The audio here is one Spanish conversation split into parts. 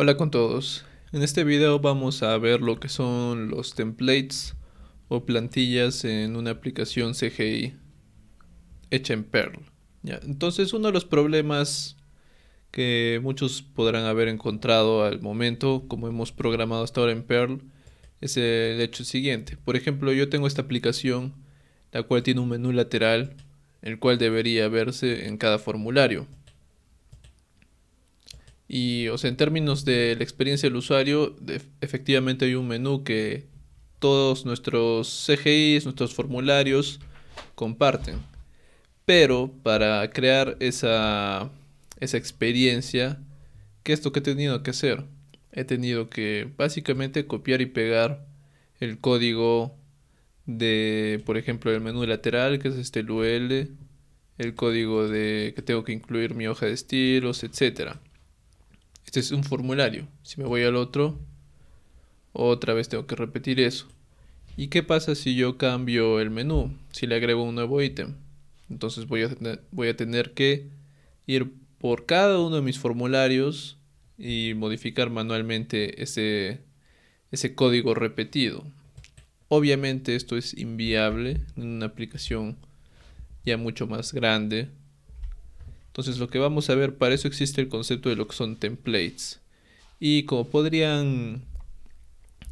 Hola con todos, en este video vamos a ver lo que son los templates o plantillas en una aplicación CGI hecha en Perl. Entonces uno de los problemas que muchos podrán haber encontrado al momento, como hemos programado hasta ahora en Perl, es el hecho siguiente. Por ejemplo, yo tengo esta aplicación, la cual tiene un menú lateral, el cual debería verse en cada formulario. Y, o sea, en términos de la experiencia del usuario, efectivamente hay un menú que todos nuestros CGIs, nuestros formularios comparten. Pero para crear esa, experiencia, ¿qué es lo que he tenido que hacer? He tenido que básicamente copiar y pegar el código de, por ejemplo, el menú lateral, que es este LUL, el código de que tengo que incluir mi hoja de estilos, etcétera. Este es un formulario. Si me voy al otro, otra vez tengo que repetir eso. ¿Y qué pasa si yo cambio el menú? Si le agrego un nuevo ítem. Entonces voy a, tener, que ir por cada uno de mis formularios y modificar manualmente ese código repetido. Obviamente esto es inviable en una aplicación ya mucho más grande entonces lo que vamos a ver, para eso existe el concepto de lo que son templates. Y como podrían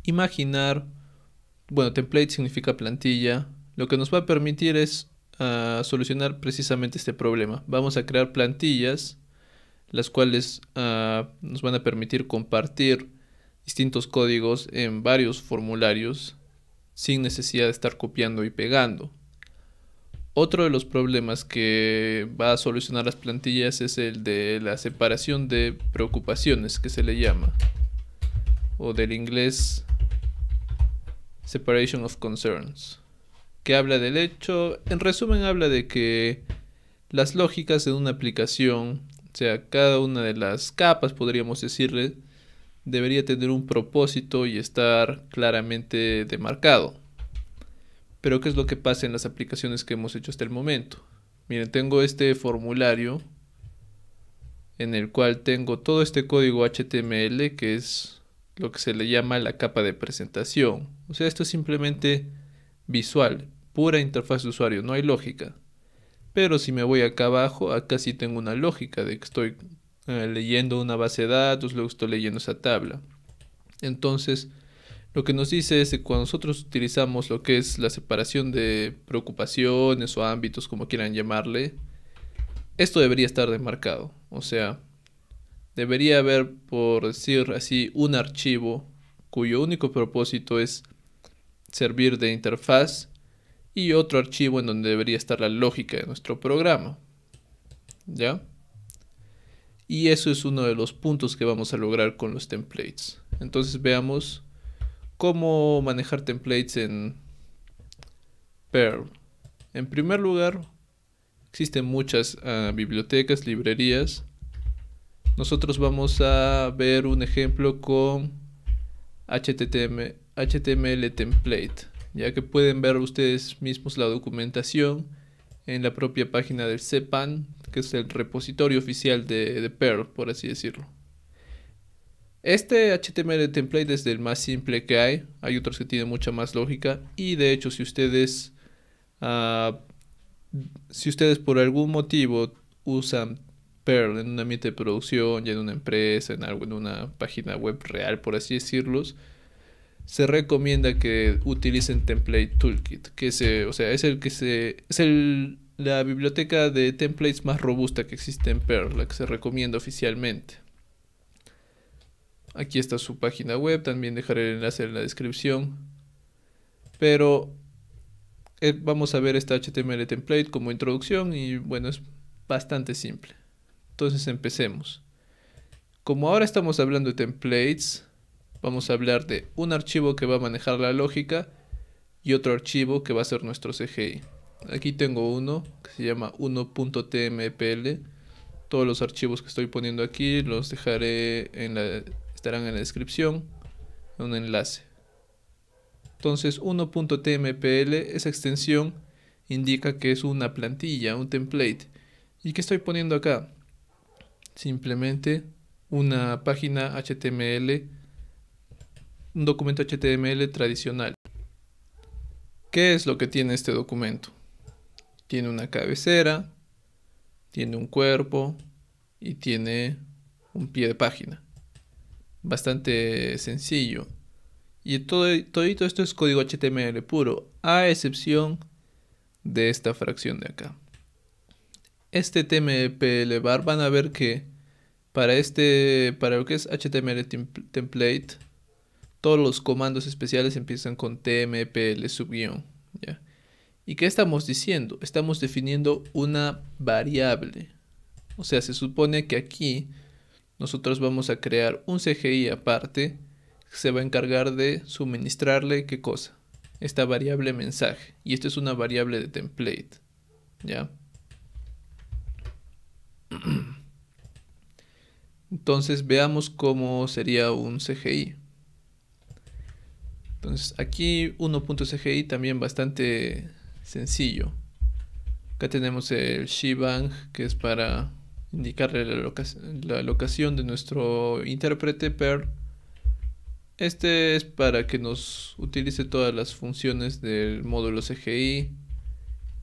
imaginar, bueno, template significa plantilla. Lo que nos va a permitir es ah, solucionar precisamente este problema. Vamos a crear plantillas, las cuales ah, nos van a permitir compartir distintos códigos en varios formularios sin necesidad de estar copiando y pegando. Otro de los problemas que va a solucionar las plantillas es el de la separación de preocupaciones, que se le llama, o del inglés Separation of Concerns, que habla del hecho, en resumen habla de que las lógicas de una aplicación, o sea, cada una de las capas, podríamos decirle, debería tener un propósito y estar claramente demarcado. Pero ¿qué es lo que pasa en las aplicaciones que hemos hecho hasta el momento? Miren, tengo este formulario en el cual tengo todo este código HTML que es lo que se le llama la capa de presentación. O sea, esto es simplemente visual, pura interfaz de usuario, no hay lógica. Pero si me voy acá abajo, acá sí tengo una lógica de que estoy eh, leyendo una base de datos, luego estoy leyendo esa tabla. Entonces, lo que nos dice es que cuando nosotros utilizamos lo que es la separación de preocupaciones o ámbitos, como quieran llamarle, esto debería estar demarcado. O sea, debería haber, por decir así, un archivo cuyo único propósito es servir de interfaz y otro archivo en donde debería estar la lógica de nuestro programa. ¿Ya? Y eso es uno de los puntos que vamos a lograr con los templates. Entonces veamos cómo manejar templates en Perl. En primer lugar, existen muchas ah, bibliotecas, librerías. Nosotros vamos a ver un ejemplo con HTML, template, ya que pueden ver ustedes mismos la documentación en la propia página del Cpan, que es el repositorio oficial de, de Perl, por así decirlo. Este HTML template es el más simple que hay. Hay otros que tienen mucha más lógica. Y de hecho, si ustedes, ah, si ustedes por algún motivo usan Perl en un ambiente de producción, ya en una empresa, en, algo, en una página web real, por así decirlos, se recomienda que utilicen Template Toolkit, que o sea, es el que se, es el, la biblioteca de templates más robusta que existe en Perl, la que se recomienda oficialmente. Aquí está su página web, también dejaré el enlace en la descripción. Pero eh, vamos a ver esta HTML template como introducción y bueno, es bastante simple. Entonces empecemos. Como ahora estamos hablando de templates, vamos a hablar de un archivo que va a manejar la lógica y otro archivo que va a ser nuestro CGI. Aquí tengo uno que se llama 1.tmpl. Todos los archivos que estoy poniendo aquí los dejaré en la estarán en la descripción, un enlace. Entonces 1.tmpl, esa extensión indica que es una plantilla, un template. ¿Y qué estoy poniendo acá? Simplemente una página HTML, un documento HTML tradicional. ¿Qué es lo que tiene este documento? Tiene una cabecera, tiene un cuerpo y tiene un pie de página bastante sencillo. Y todo, esto es código HTML puro, a excepción de esta fracción de acá. Este TMPL bar van a ver que para este, para lo que es HTML template, todos los comandos especiales empiezan con TMPL subguión. ¿Y qué estamos diciendo? Estamos definiendo una variable. O sea, se supone que aquí nosotros vamos a crear un CGI aparte que se va a encargar de suministrarle qué cosa. Esta variable mensaje. Y esta es una variable de template. ¿Ya? Entonces veamos cómo sería un CGI. Entonces aquí 1.cgi también bastante sencillo. Acá tenemos el shebang que es para indicarle la, locación de nuestro intérprete Perl. Este es para que nos utilice todas las funciones del módulo CGI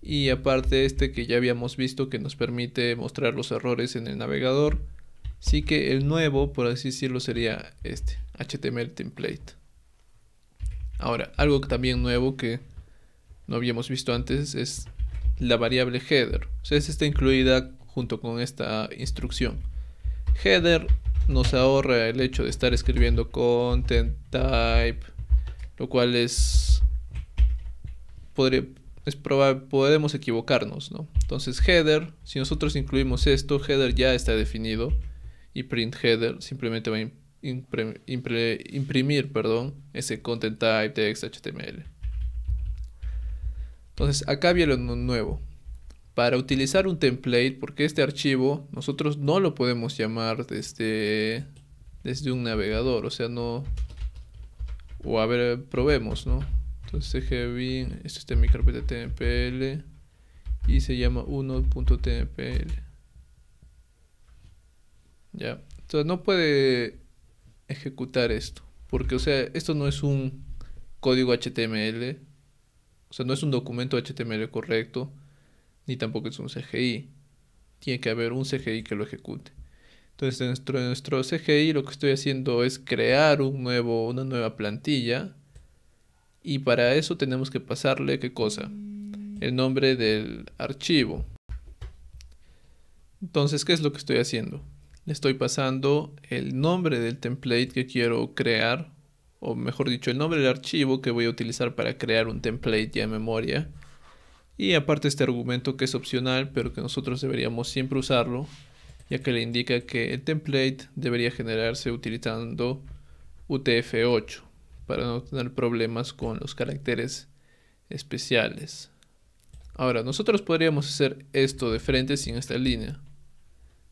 y aparte este que ya habíamos visto que nos permite mostrar los errores en el navegador. Así que el nuevo, por así decirlo, sería este, HTML template. Ahora, algo también nuevo que no habíamos visto antes es la variable header. O sea, esta está incluida junto con esta instrucción. Header nos ahorra el hecho de estar escribiendo content type, lo cual es, es podemos equivocarnos, ¿no? Entonces header, si nosotros incluimos esto, header ya está definido y print header simplemente va a imprimir, perdón, ese content type de HTML. Entonces acá viene lo nuevo para utilizar un template, porque este archivo nosotros no lo podemos llamar desde, desde un navegador, o sea, no... O a ver, probemos, ¿no? Entonces, este esto está en mi carpeta tmpl y se llama 1.tmpl. Ya, entonces no puede ejecutar esto, porque, o sea, esto no es un código HTML, o sea, no es un documento HTML correcto ni tampoco es un CGI. Tiene que haber un CGI que lo ejecute. Entonces, dentro de nuestro CGI lo que estoy haciendo es crear una nueva plantilla. Y para eso tenemos que pasarle qué cosa? El nombre del archivo. Entonces, ¿qué es lo que estoy haciendo? Le estoy pasando el nombre del template que quiero crear, o mejor dicho, el nombre del archivo que voy a utilizar para crear un template ya en memoria y aparte este argumento que es opcional, pero que nosotros deberíamos siempre usarlo, ya que le indica que el template debería generarse utilizando UTF-8 para no tener problemas con los caracteres especiales. Ahora, nosotros podríamos hacer esto de frente sin esta línea.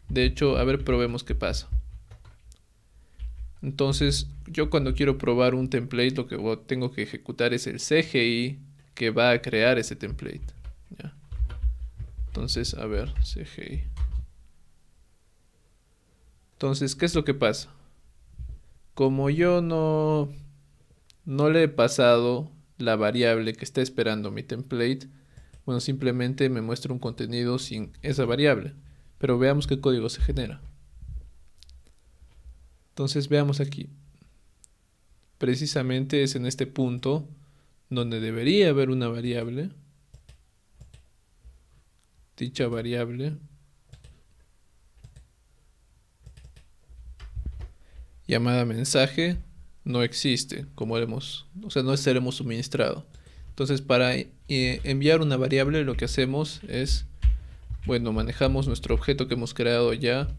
De hecho, a ver, probemos qué pasa. Entonces, yo cuando quiero probar un template, lo que tengo que ejecutar es el CGI que va a crear ese template. ¿ya? Entonces, a ver, CGI. Entonces, ¿qué es lo que pasa? Como yo no, no le he pasado la variable que está esperando mi template, bueno, simplemente me muestra un contenido sin esa variable. Pero veamos qué código se genera. Entonces veamos aquí. Precisamente es en este punto donde debería haber una variable, dicha variable llamada mensaje no existe, como hemos, o sea, no seremos suministrado. Entonces, para eh, enviar una variable, lo que hacemos es, bueno, manejamos nuestro objeto que hemos creado ya,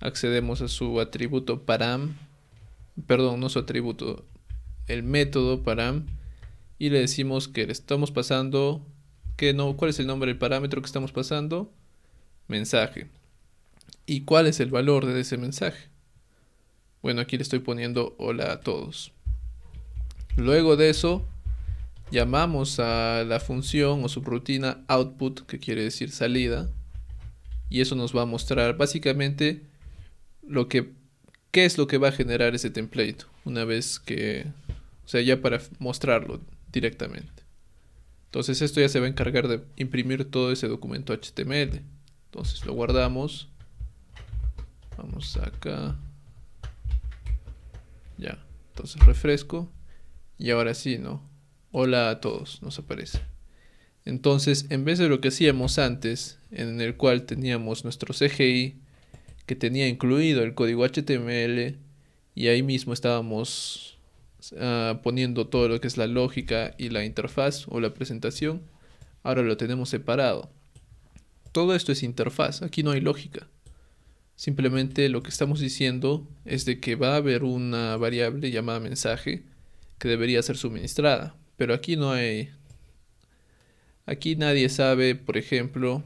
accedemos a su atributo param, perdón, no su atributo, el método param, y le decimos que le estamos pasando, que no, cuál es el nombre del parámetro que estamos pasando, mensaje. ¿Y cuál es el valor de ese mensaje? Bueno, aquí le estoy poniendo hola a todos. Luego de eso, llamamos a la función o subrutina output, que quiere decir salida, y eso nos va a mostrar básicamente lo que, qué es lo que va a generar ese template una vez que, o sea, ya para mostrarlo, directamente. Entonces esto ya se va a encargar de imprimir todo ese documento HTML. Entonces lo guardamos. Vamos acá. Ya. Entonces refresco. Y ahora sí, ¿no? Hola a todos, nos aparece. Entonces, en vez de lo que hacíamos antes, en el cual teníamos nuestro CGI, que tenía incluido el código HTML, y ahí mismo estábamos Ah, poniendo todo lo que es la lógica y la interfaz o la presentación, ahora lo tenemos separado. Todo esto es interfaz, aquí no hay lógica. Simplemente lo que estamos diciendo es de que va a haber una variable llamada mensaje que debería ser suministrada. Pero aquí no hay... Aquí nadie sabe, por ejemplo,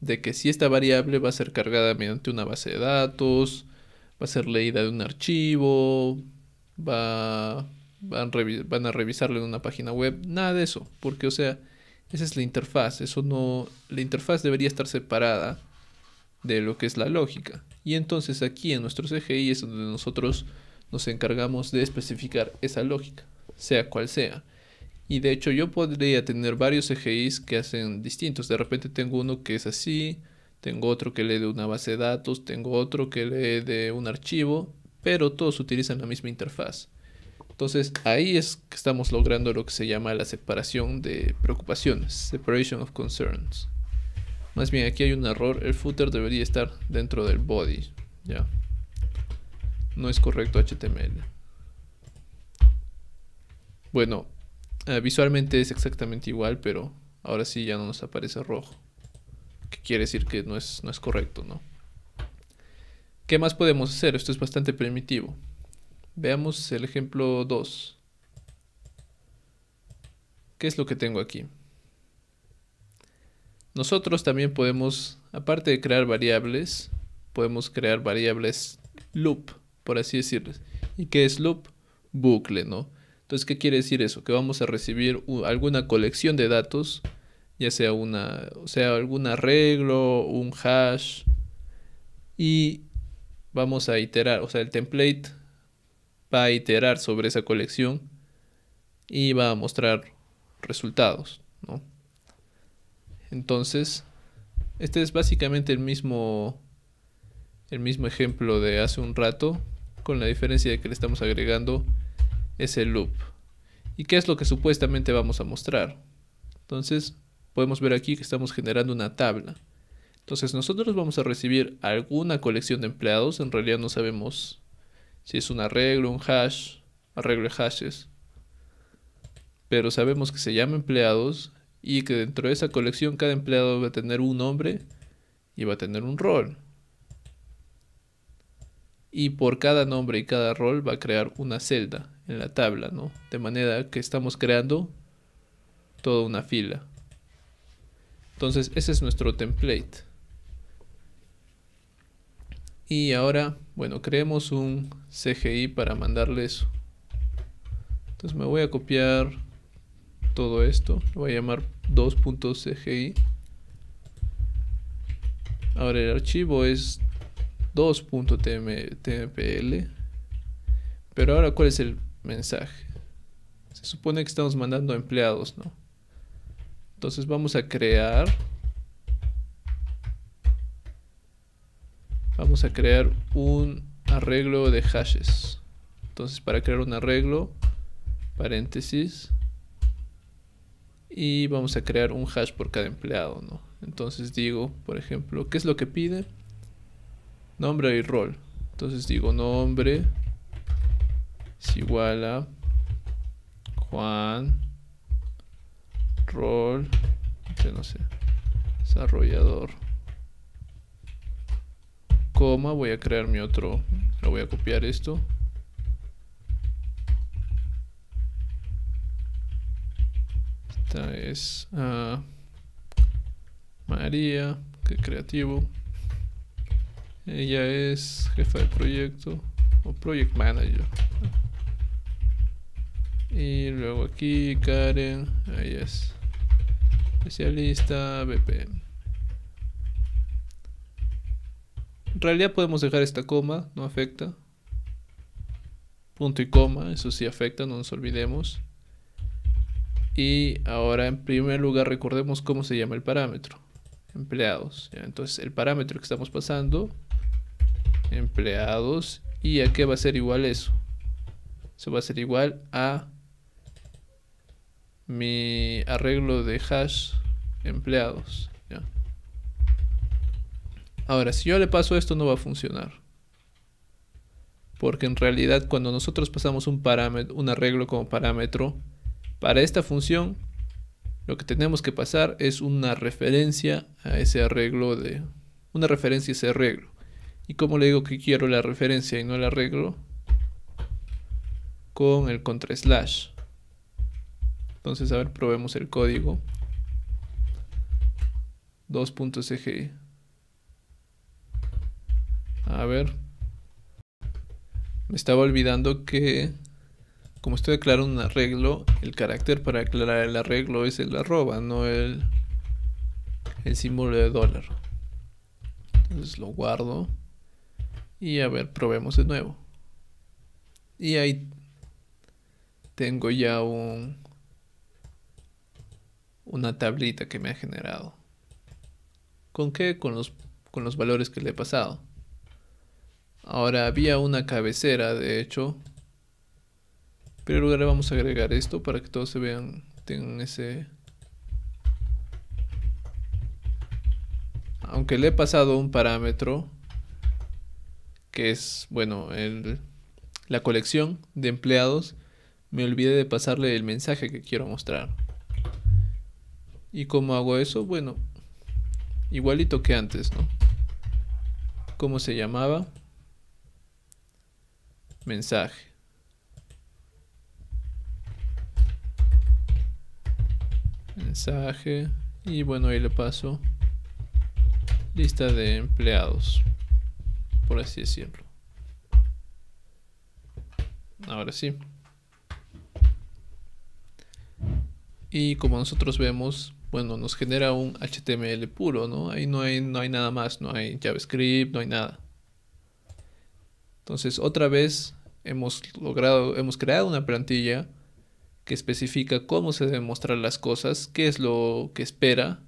de que si esta variable va a ser cargada mediante una base de datos, va a ser leída de un archivo, va, van, a revisarlo en una página web, nada de eso, porque o sea, esa es la interfaz, eso no, la interfaz debería estar separada de lo que es la lógica. Y entonces aquí en nuestro CGI es donde nosotros nos encargamos de especificar esa lógica, sea cual sea. Y de hecho yo podría tener varios CGI que hacen distintos. De repente tengo uno que es así, tengo otro que lee de una base de datos, tengo otro que lee de un archivo pero todos utilizan la misma interfaz. Entonces ahí es que estamos logrando lo que se llama la separación de preocupaciones, separation of concerns. Más bien aquí hay un error, el footer debería estar dentro del body, ¿ya? No es correcto HTML. Bueno, eh, visualmente es exactamente igual, pero ahora sí ya no nos aparece rojo. Que quiere decir que no es, no es correcto, ¿no? ¿Qué más podemos hacer? Esto es bastante primitivo. Veamos el ejemplo 2. ¿Qué es lo que tengo aquí? Nosotros también podemos, aparte de crear variables, podemos crear variables loop, por así decirlo. ¿Y qué es loop? Bucle, ¿no? Entonces, ¿qué quiere decir eso? Que vamos a recibir alguna colección de datos, ya sea una, o sea, algún arreglo, un hash, y vamos a iterar, o sea, el template va a iterar sobre esa colección y va a mostrar resultados, Entonces, este es básicamente el mismo, el mismo ejemplo de hace un rato, con la diferencia de que le estamos agregando ese loop. ¿Y qué es lo que supuestamente vamos a mostrar? Entonces, podemos ver aquí que estamos generando una tabla. Entonces nosotros vamos a recibir alguna colección de empleados, en realidad no sabemos si es un arreglo, un hash, arreglo de hashes, pero sabemos que se llama empleados y que dentro de esa colección cada empleado va a tener un nombre y va a tener un rol. Y por cada nombre y cada rol va a crear una celda en la tabla, ¿no? De manera que estamos creando toda una fila. Entonces ese es nuestro template. Y ahora, bueno, creemos un CGI para mandarle eso. Entonces me voy a copiar todo esto. Lo voy a llamar 2.cgi. Ahora el archivo es 2.tmpl. Pero ahora, ¿cuál es el mensaje? Se supone que estamos mandando empleados, ¿no? Entonces vamos a crear vamos a crear un arreglo de hashes. Entonces para crear un arreglo, paréntesis, y vamos a crear un hash por cada empleado, ¿no? Entonces digo, por ejemplo, ¿qué es lo que pide? Nombre y rol. Entonces digo nombre es igual a Juan rol, que no sé, desarrollador voy a crear mi otro, lo voy a copiar esto. Esta es ah, María, que creativo. Ella es jefa de proyecto o project manager. Y luego aquí Karen, ella es especialista BPM. En realidad podemos dejar esta coma, no afecta. Punto y coma, eso sí afecta, no nos olvidemos. Y ahora en primer lugar recordemos cómo se llama el parámetro. Empleados. Entonces el parámetro que estamos pasando. Empleados. ¿Y a qué va a ser igual eso? Eso va a ser igual a mi arreglo de hash empleados. Ahora, si yo le paso esto no va a funcionar. Porque en realidad cuando nosotros pasamos un, arreglo como parámetro, para esta función lo que tenemos que pasar es una referencia a ese arreglo de... Una referencia a ese arreglo. ¿Y como le digo que quiero la referencia y no el arreglo? Con el contra slash. Entonces, a ver, probemos el código. 2.cg. A ver. Me estaba olvidando que, como estoy declarando un arreglo, el carácter para declarar el arreglo es el arroba, no el, símbolo de dólar. Entonces lo guardo. Y a ver, probemos de nuevo. Y ahí tengo ya un, una tablita que me ha generado. ¿Con qué? Con los, con los valores que le he pasado. Ahora había una cabecera, de hecho. pero primer le vamos a agregar esto para que todos se vean, tengan ese... Aunque le he pasado un parámetro que es, bueno, la colección de empleados, me olvidé de pasarle el mensaje que quiero mostrar. ¿Y cómo hago eso? Bueno, igualito que antes, ¿no? ¿Cómo se llamaba? mensaje. Mensaje. Y bueno, ahí le paso lista de empleados, por así decirlo. Ahora sí. Y como nosotros vemos, bueno, nos genera un HTML puro, ¿no? Ahí no hay, no hay nada más, no hay JavaScript, no hay nada. Entonces, otra vez hemos logrado, hemos creado una plantilla que especifica cómo se deben mostrar las cosas, qué es lo que espera,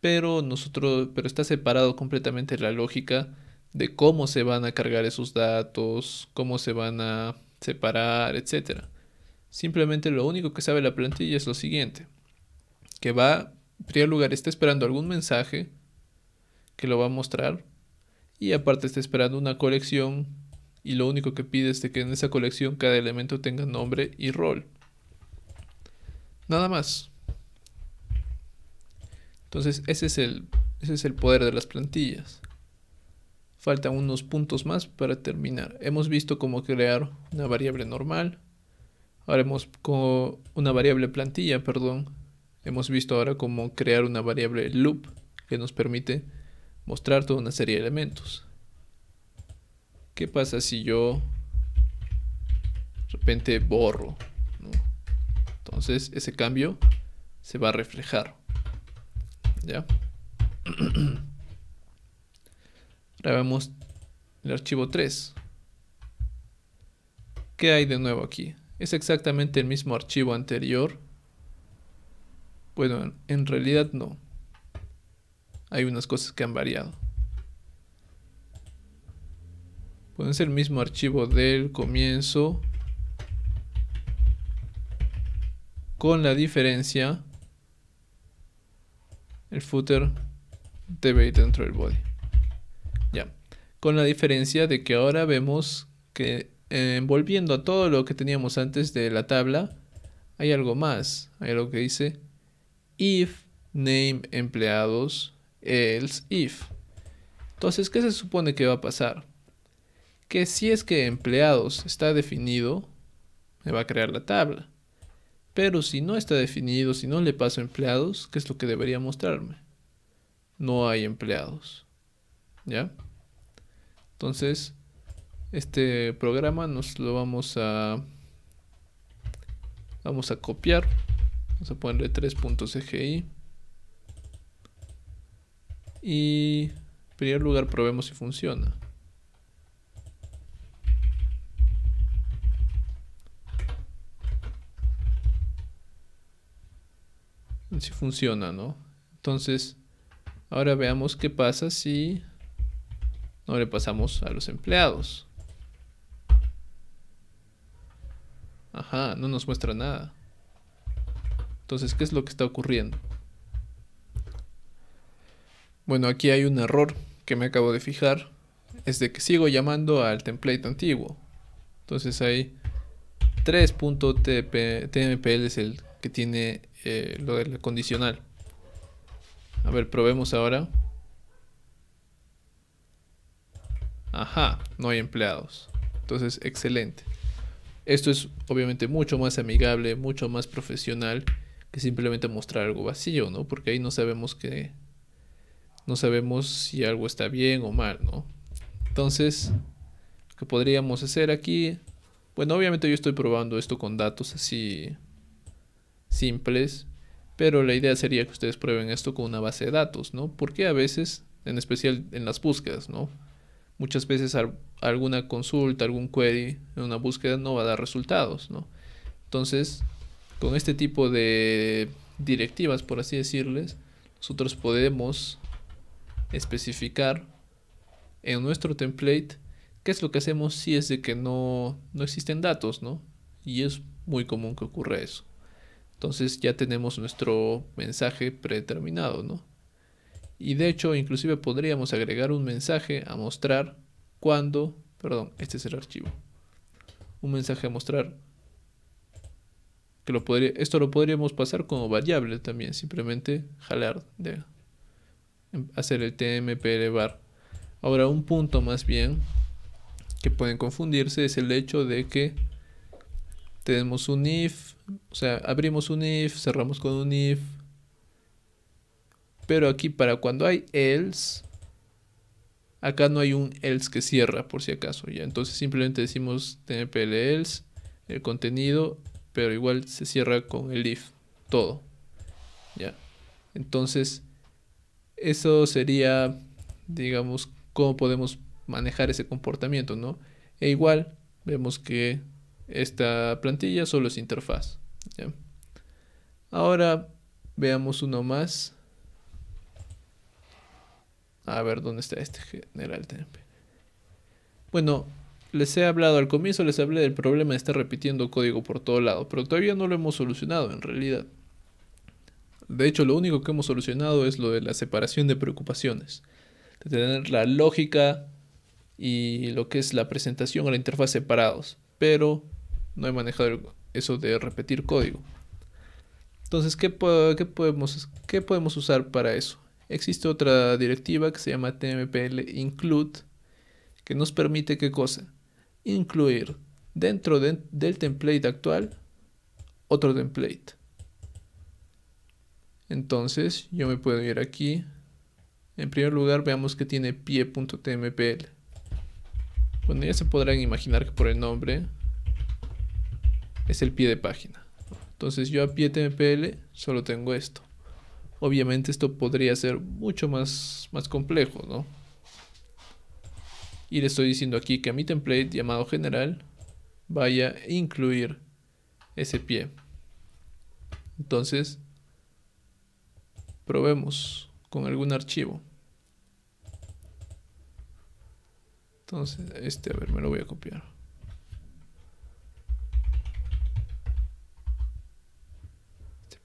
pero nosotros, pero está separado completamente la lógica de cómo se van a cargar esos datos, cómo se van a separar, etc. Simplemente lo único que sabe la plantilla es lo siguiente, que va, en primer lugar, está esperando algún mensaje que lo va a mostrar y aparte está esperando una colección y lo único que pide es que en esa colección cada elemento tenga nombre y rol. Nada más. Entonces ese es el, ese es el poder de las plantillas. Faltan unos puntos más para terminar. Hemos visto cómo crear una variable normal. Ahora hemos con una variable plantilla, perdón. Hemos visto ahora cómo crear una variable loop que nos permite mostrar toda una serie de elementos. ¿Qué pasa si yo de repente borro? Entonces ese cambio se va a reflejar. ¿Ya? Ahora vemos el archivo 3. ¿Qué hay de nuevo aquí? Es exactamente el mismo archivo anterior. Bueno, en realidad no. Hay unas cosas que han variado. pueden ser el mismo archivo del comienzo con la diferencia el footer debe ir dentro del body ya con la diferencia de que ahora vemos que eh, envolviendo a todo lo que teníamos antes de la tabla hay algo más hay algo que dice if name empleados else if entonces qué se supone que va a pasar que si es que empleados está definido, me va a crear la tabla. Pero si no está definido, si no le paso empleados, ¿qué es lo que debería mostrarme? No hay empleados. ¿Ya? Entonces, este programa nos lo vamos a... Vamos a copiar. Vamos a ponerle 3.cgi. Y en primer lugar probemos si funciona. si funciona, ¿no? Entonces, ahora veamos qué pasa si no le pasamos a los empleados. Ajá, no nos muestra nada. Entonces, ¿qué es lo que está ocurriendo? Bueno, aquí hay un error que me acabo de fijar. Es de que sigo llamando al template antiguo. Entonces hay 3.tmpl es el que tiene eh, lo del condicional. A ver, probemos ahora. Ajá, no hay empleados. Entonces, excelente. Esto es obviamente mucho más amigable, mucho más profesional que simplemente mostrar algo vacío, ¿no? Porque ahí no sabemos que no sabemos si algo está bien o mal, ¿no? Entonces, ¿qué podríamos hacer aquí, bueno, obviamente yo estoy probando esto con datos así simples, pero la idea sería que ustedes prueben esto con una base de datos, ¿no? Porque a veces, en especial en las búsquedas, ¿no? Muchas veces alguna consulta, algún query en una búsqueda no va a dar resultados, ¿no? Entonces, con este tipo de directivas, por así decirles, nosotros podemos especificar en nuestro template qué es lo que hacemos si es de que no, no existen datos, ¿no? Y es muy común que ocurra eso. Entonces ya tenemos nuestro mensaje predeterminado, ¿no? Y de hecho, inclusive podríamos agregar un mensaje a mostrar cuando, perdón, este es el archivo. Un mensaje a mostrar que lo podría, esto lo podríamos pasar como variable también, simplemente jalar de em, hacer el tmp bar. Ahora un punto más bien que pueden confundirse es el hecho de que tenemos un if, o sea, abrimos un if, cerramos con un if. Pero aquí para cuando hay else, acá no hay un else que cierra por si acaso, ya. Entonces simplemente decimos tmpl else, el contenido, pero igual se cierra con el if, todo. Ya. Entonces, eso sería, digamos, cómo podemos manejar ese comportamiento, ¿no? E igual, vemos que esta plantilla solo es interfaz. Ahora veamos uno más. A ver dónde está este general Bueno, les he hablado al comienzo, les hablé del problema de estar repitiendo código por todo lado, pero todavía no lo hemos solucionado en realidad. De hecho, lo único que hemos solucionado es lo de la separación de preocupaciones, de tener la lógica y lo que es la presentación o la interfaz separados, pero no he manejado eso de repetir código. Entonces, ¿qué, podemos, podemos usar para eso? Existe otra directiva que se llama tmpl include, que nos permite qué cosa? Incluir dentro del template actual otro template. Entonces, yo me puedo ir aquí. En primer lugar, veamos que tiene pie.tmpl. Bueno, ya se podrán imaginar que por el nombre es el pie de página. Entonces yo a pie TMPL solo tengo esto. Obviamente esto podría ser mucho más, más complejo, ¿no? Y le estoy diciendo aquí que a mi template llamado general vaya a incluir ese pie. Entonces, probemos con algún archivo. Entonces, este, a ver, me lo voy a copiar.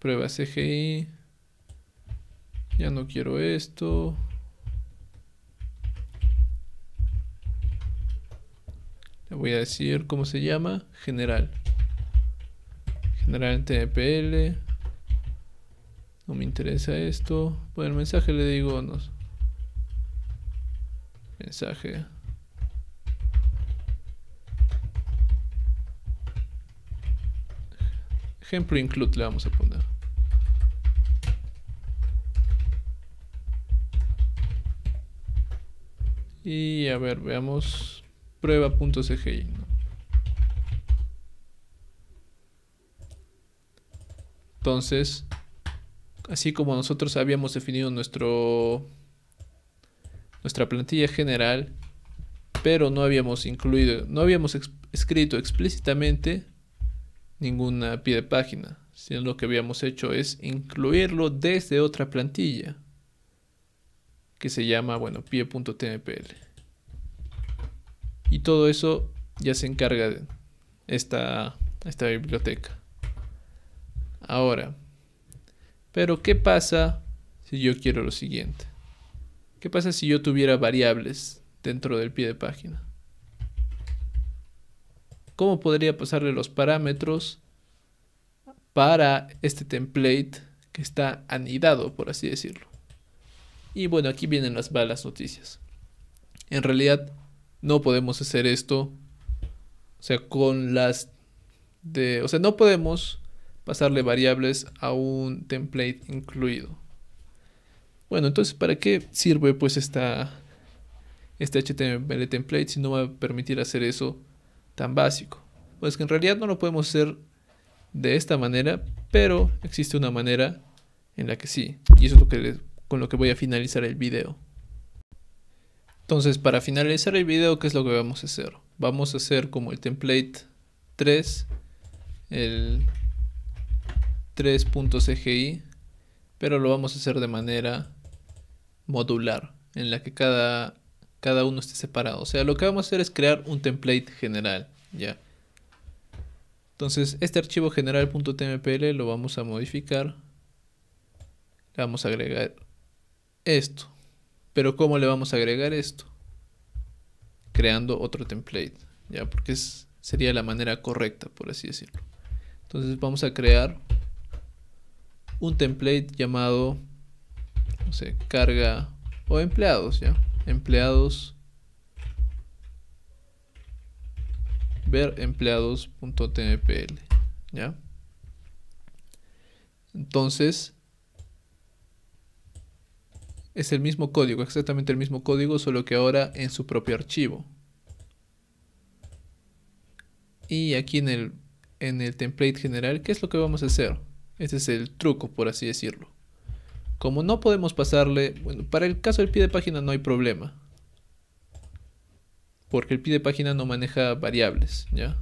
Prueba CGI. Ya no quiero esto. Le voy a decir cómo se llama. General. General TPL. No me interesa esto. Pues el mensaje le digo. Mensaje. Ejemplo include le vamos a poner. Y a ver, veamos prueba.cgi. Entonces, así como nosotros habíamos definido nuestro nuestra plantilla general, pero no habíamos incluido, no habíamos escrito explícitamente ninguna pie de página, sino lo que habíamos hecho es incluirlo desde otra plantilla que se llama, bueno, pie.tmpl. Y todo eso ya se encarga de esta, esta biblioteca. Ahora, pero ¿qué pasa si yo quiero lo siguiente? ¿Qué pasa si yo tuviera variables dentro del pie de página? ¿Cómo podría pasarle los parámetros para este template que está anidado, por así decirlo? Y bueno, aquí vienen las malas noticias. En realidad, no podemos hacer esto. O sea, con las de. O sea, no podemos pasarle variables a un template incluido. Bueno, entonces, ¿para qué sirve pues esta, este HTML template si no va a permitir hacer eso tan básico? Pues que en realidad no lo podemos hacer de esta manera, pero existe una manera en la que sí. Y eso es lo que les con lo que voy a finalizar el video. Entonces, para finalizar el video, ¿qué es lo que vamos a hacer? Vamos a hacer como el template 3, el 3.cgi, pero lo vamos a hacer de manera modular, en la que cada, cada uno esté separado. O sea, lo que vamos a hacer es crear un template general, ¿ya? Entonces, este archivo general.tmpl lo vamos a modificar. Le vamos a agregar esto. Pero ¿cómo le vamos a agregar esto? Creando otro template, ¿ya? Porque sería la manera correcta, por así decirlo. Entonces vamos a crear un template llamado, no sé, carga o empleados, ¿ya? Empleados, ver empleados.tmpl, ¿ya? Entonces, es el mismo código, exactamente el mismo código, solo que ahora en su propio archivo. Y aquí en el, en el template general, ¿qué es lo que vamos a hacer? Ese es el truco, por así decirlo. Como no podemos pasarle, bueno, para el caso del pie de página no hay problema. Porque el pie de página no maneja variables, ¿ya?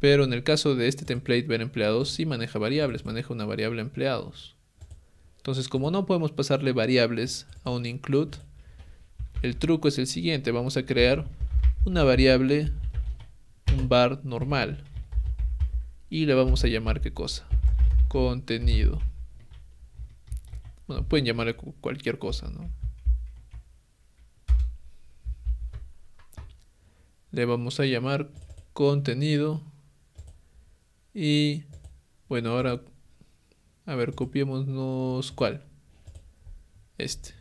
Pero en el caso de este template ver empleados sí maneja variables, maneja una variable empleados. Entonces, como no podemos pasarle variables a un include, el truco es el siguiente. Vamos a crear una variable, un bar normal. Y le vamos a llamar qué cosa. Contenido. Bueno, pueden llamarle cualquier cosa, ¿no? Le vamos a llamar contenido. Y bueno, ahora a ver, copiémonos cuál. Este.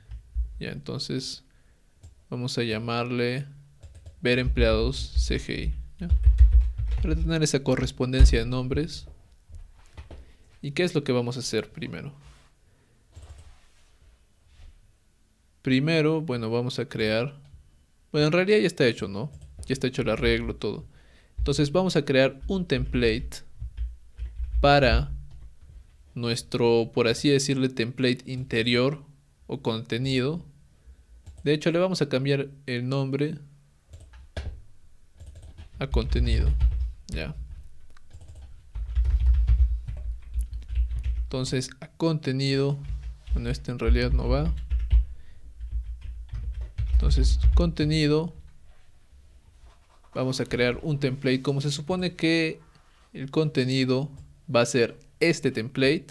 Ya, entonces vamos a llamarle ver empleados CGI. Para tener esa correspondencia de nombres. ¿Y qué es lo que vamos a hacer primero? Primero, bueno, vamos a crear... Bueno, en realidad ya está hecho, ¿no? Ya está hecho el arreglo, todo. Entonces vamos a crear un template para nuestro, por así decirle, template interior o contenido. De hecho, le vamos a cambiar el nombre a contenido. Ya. Entonces, a contenido. Bueno, este en realidad no va. Entonces, contenido. Vamos a crear un template. Como se supone que el contenido va a ser este template,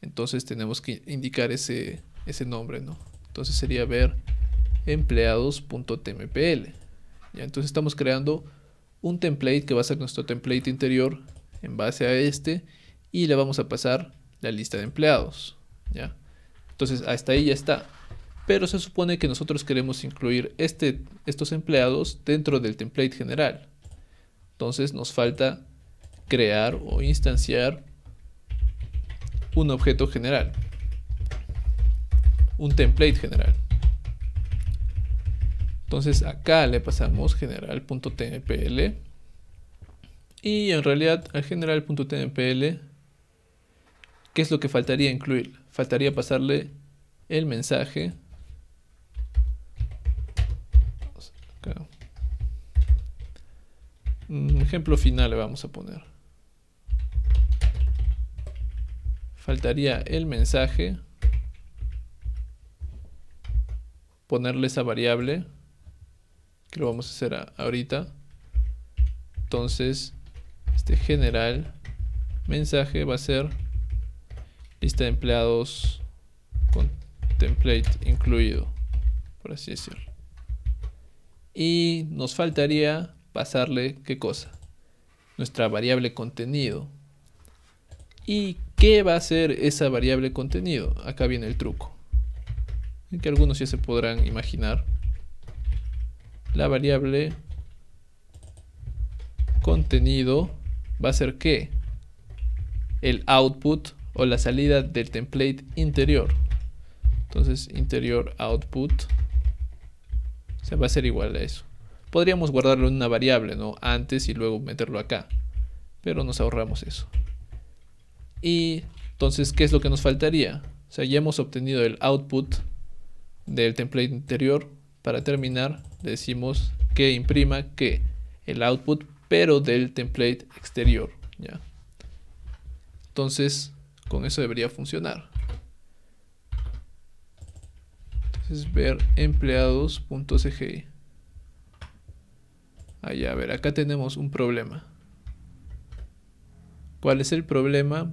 entonces tenemos que indicar ese, ese nombre, ¿no? Entonces sería ver empleados.tmpl. Ya, entonces estamos creando un template que va a ser nuestro template interior en base a este y le vamos a pasar la lista de empleados. ¿ya? Entonces hasta ahí ya está. Pero se supone que nosotros queremos incluir este, estos empleados dentro del template general. Entonces nos falta crear o instanciar un objeto general, un template general. Entonces acá le pasamos general.tmpl y en realidad al general.tmpl, ¿qué es lo que faltaría incluir? Faltaría pasarle el mensaje. Un ejemplo final le vamos a poner. faltaría el mensaje, ponerle esa variable, que lo vamos a hacer ahorita. Entonces, este general mensaje va a ser lista de empleados con template incluido, por así decirlo. Y nos faltaría pasarle qué cosa? Nuestra variable contenido. Y ¿Qué va a ser esa variable contenido? Acá viene el truco, que algunos ya se podrán imaginar. La variable contenido va a ser ¿qué? El output o la salida del template interior. Entonces interior output se va a ser igual a eso. Podríamos guardarlo en una variable, ¿no? Antes y luego meterlo acá. Pero nos ahorramos eso. Y entonces, ¿qué es lo que nos faltaría? O sea, ya hemos obtenido el output del template interior. Para terminar, decimos que imprima que el output, pero del template exterior. ¿ya? Entonces, con eso debería funcionar. Entonces, ver empleados.cgi. Allá, a ver, acá tenemos un problema. ¿Cuál es el problema?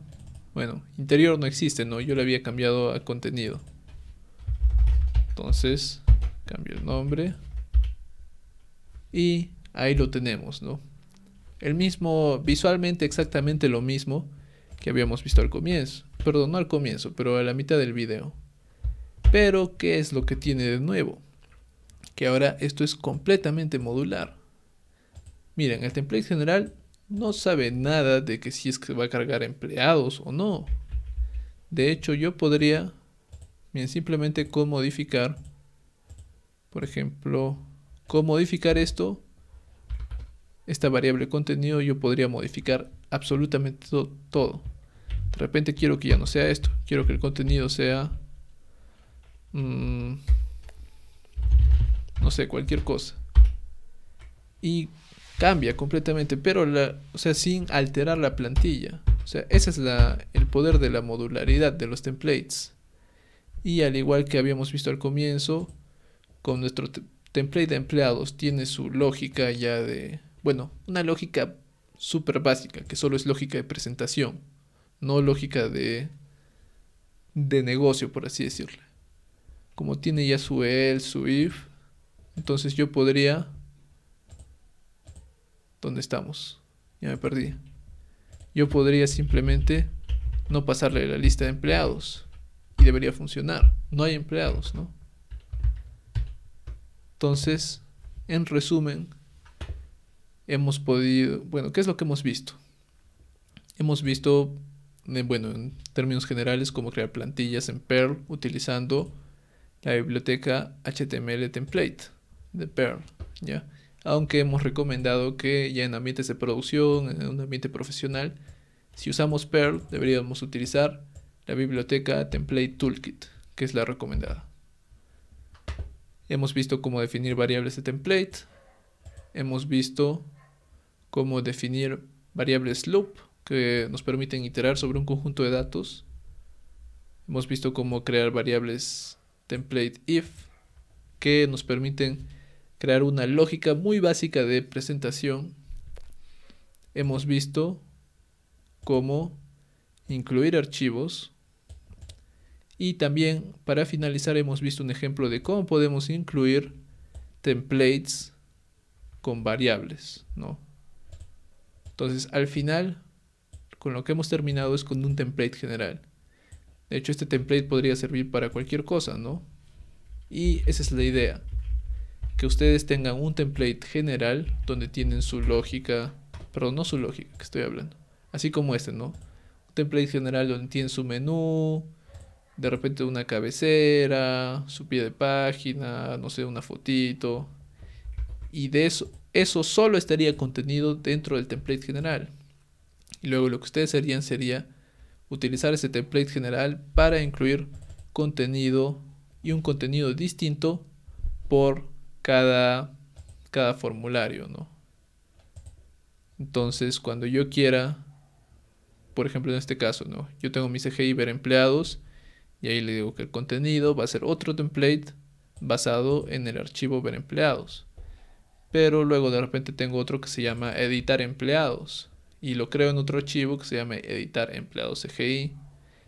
Bueno, interior no existe, ¿no? Yo le había cambiado a contenido. Entonces, cambio el nombre. Y ahí lo tenemos, ¿no? El mismo, visualmente exactamente lo mismo que habíamos visto al comienzo. Perdón, no al comienzo, pero a la mitad del video. Pero, ¿qué es lo que tiene de nuevo? Que ahora esto es completamente modular. Miren, el template general no sabe nada de que si es que va a cargar empleados o no. De hecho, yo podría, bien, simplemente comodificar. modificar, por ejemplo, Comodificar modificar esto, esta variable contenido, yo podría modificar absolutamente todo. De repente quiero que ya no sea esto, quiero que el contenido sea, mm, no sé, cualquier cosa. Y cambia completamente, pero o sea, sin alterar la plantilla. O sea, ese es la, el poder de la modularidad de los templates. Y al igual que habíamos visto al comienzo, con nuestro template de empleados tiene su lógica ya de, bueno, una lógica súper básica, que solo es lógica de presentación, no lógica de, de negocio, por así decirlo. Como tiene ya su EL, su IF, entonces yo podría ¿Dónde estamos? Ya me perdí. Yo podría simplemente no pasarle la lista de empleados y debería funcionar. No hay empleados, ¿no? Entonces, en resumen, hemos podido, bueno, ¿qué es lo que hemos visto? Hemos visto, eh, bueno, en términos generales, cómo crear plantillas en Perl utilizando la biblioteca HTML template de Perl, ¿ya? aunque hemos recomendado que ya en ambientes de producción, en un ambiente profesional, si usamos Perl deberíamos utilizar la biblioteca Template Toolkit, que es la recomendada. Hemos visto cómo definir variables de template, hemos visto cómo definir variables loop que nos permiten iterar sobre un conjunto de datos. Hemos visto cómo crear variables template if que nos permiten crear una lógica muy básica de presentación, hemos visto cómo incluir archivos y también para finalizar hemos visto un ejemplo de cómo podemos incluir templates con variables, ¿no? Entonces, al final, con lo que hemos terminado es con un template general. De hecho, este template podría servir para cualquier cosa, ¿no? Y esa es la idea que ustedes tengan un template general donde tienen su lógica, perdón, no su lógica que estoy hablando, así como este, ¿no? Un template general donde tienen su menú, de repente una cabecera, su pie de página, no sé, una fotito. Y de eso, eso solo estaría contenido dentro del template general. Y luego lo que ustedes harían sería utilizar ese template general para incluir contenido y un contenido distinto por cada, cada formulario, ¿no? Entonces, cuando yo quiera, por ejemplo, en este caso, ¿no? Yo tengo mi CGI ver empleados y ahí le digo que el contenido va a ser otro template basado en el archivo ver empleados. Pero luego de repente tengo otro que se llama editar empleados y lo creo en otro archivo que se llama editar empleados CGI,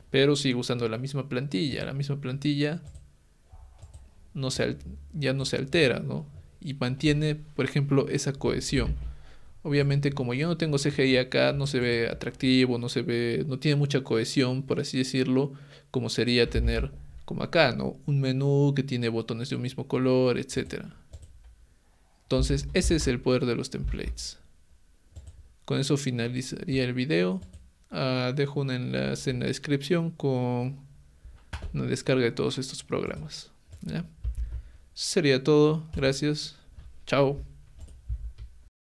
pero sigo usando la misma plantilla, la misma plantilla no se, ya no se altera, Y mantiene, por ejemplo, esa cohesión. Obviamente, como yo no tengo CGI acá, no se ve atractivo, no se ve, no tiene mucha cohesión, por así decirlo, como sería tener como acá, ¿no? Un menú que tiene botones de un mismo color, etc. Entonces, ese es el poder de los templates. Con eso finalizaría el video. Ah, dejo un enlace en la descripción con una descarga de todos estos programas. Sería todo. Gracias. Chao.